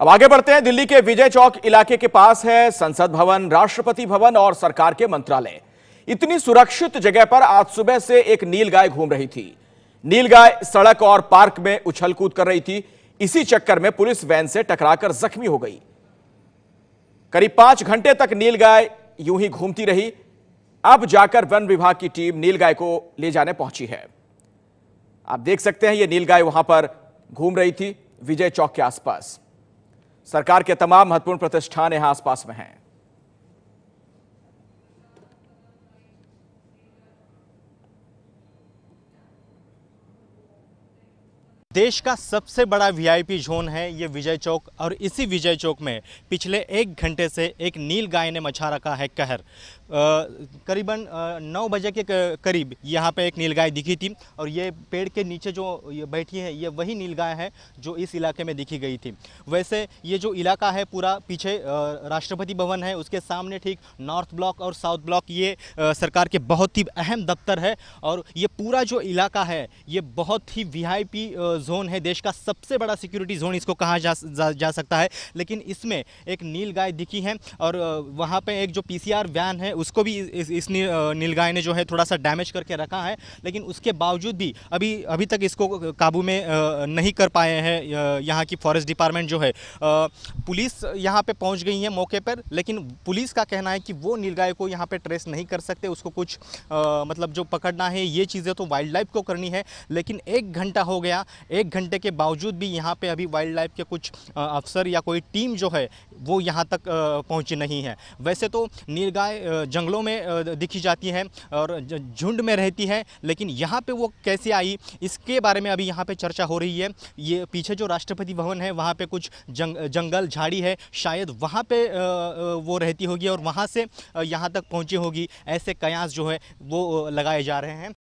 अब आगे बढ़ते हैं दिल्ली के विजय चौक इलाके के पास है संसद भवन राष्ट्रपति भवन और सरकार के मंत्रालय इतनी सुरक्षित जगह पर आज सुबह से एक नील गाय घूम रही थी नील गाय सड़क और पार्क में उछल कूद कर रही थी इसी चक्कर में पुलिस वैन से टकराकर जख्मी हो गई करीब पांच घंटे तक नील गाय यूं ही घूमती रही अब जाकर वन विभाग की टीम नील गाय को ले जाने पहुंची है आप देख सकते हैं यह नील गाय वहां पर घूम रही थी विजय चौक के आसपास सरकार के तमाम महत्वपूर्ण प्रतिष्ठान यहां आसपास में हैं देश का सबसे बड़ा वीआईपी जोन है ये विजय चौक और इसी विजय चौक में पिछले एक घंटे से एक नील गाय ने मचा रखा है कहर करीबन नौ बजे के करीब यहाँ पे एक नील गाय दिखी थी और ये पेड़ के नीचे जो बैठी है ये वही नील गाय है जो इस इलाके में दिखी गई थी वैसे ये जो इलाका है पूरा पीछे राष्ट्रपति भवन है उसके सामने ठीक नॉर्थ ब्लॉक और साउथ ब्लॉक ये सरकार के बहुत ही अहम दफ्तर है और ये पूरा जो इलाका है ये बहुत ही वी जोन है देश का सबसे बड़ा सिक्योरिटी जोन इसको कहा जा, जा, जा सकता है लेकिन इसमें एक नील गाय दिखी है और वहाँ पर एक जो पी वैन है उसको भी इस, इस नी, नील गाय ने जो है थोड़ा सा डैमेज करके रखा है लेकिन उसके बावजूद भी अभी अभी तक इसको काबू में नहीं कर पाए हैं यहाँ की फॉरेस्ट डिपार्टमेंट जो है पुलिस यहाँ पर पहुँच गई है मौके पर लेकिन पुलिस का कहना है कि वो गाय को यहाँ पर ट्रेस नहीं कर सकते उसको कुछ मतलब जो पकड़ना है ये चीज़ें तो वाइल्ड लाइफ को करनी है लेकिन एक घंटा हो गया एक घंटे के बावजूद भी यहाँ पे अभी वाइल्ड लाइफ के कुछ अफसर या कोई टीम जो है वो यहाँ तक पहुँची नहीं है वैसे तो नीलगाय जंगलों में दिखी जाती है और झुंड में रहती है लेकिन यहाँ पे वो कैसे आई इसके बारे में अभी यहाँ पे चर्चा हो रही है ये पीछे जो राष्ट्रपति भवन है वहाँ पे कुछ जंग, जंगल झाड़ी है शायद वहाँ पे वो रहती होगी और वहाँ से यहाँ तक पहुँची होगी ऐसे कयास जो है वो लगाए जा रहे हैं